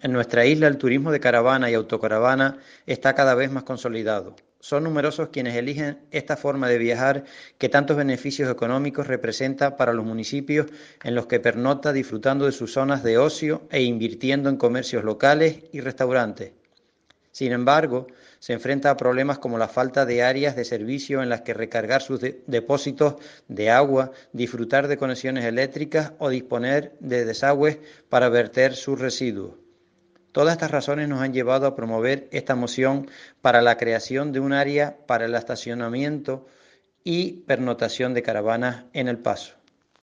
En nuestra isla el turismo de caravana y autocaravana está cada vez más consolidado. Son numerosos quienes eligen esta forma de viajar que tantos beneficios económicos representa para los municipios en los que pernota disfrutando de sus zonas de ocio e invirtiendo en comercios locales y restaurantes. Sin embargo, se enfrenta a problemas como la falta de áreas de servicio en las que recargar sus depósitos de agua, disfrutar de conexiones eléctricas o disponer de desagües para verter sus residuos. Todas estas razones nos han llevado a promover esta moción para la creación de un área para el estacionamiento y pernotación de caravanas en El Paso.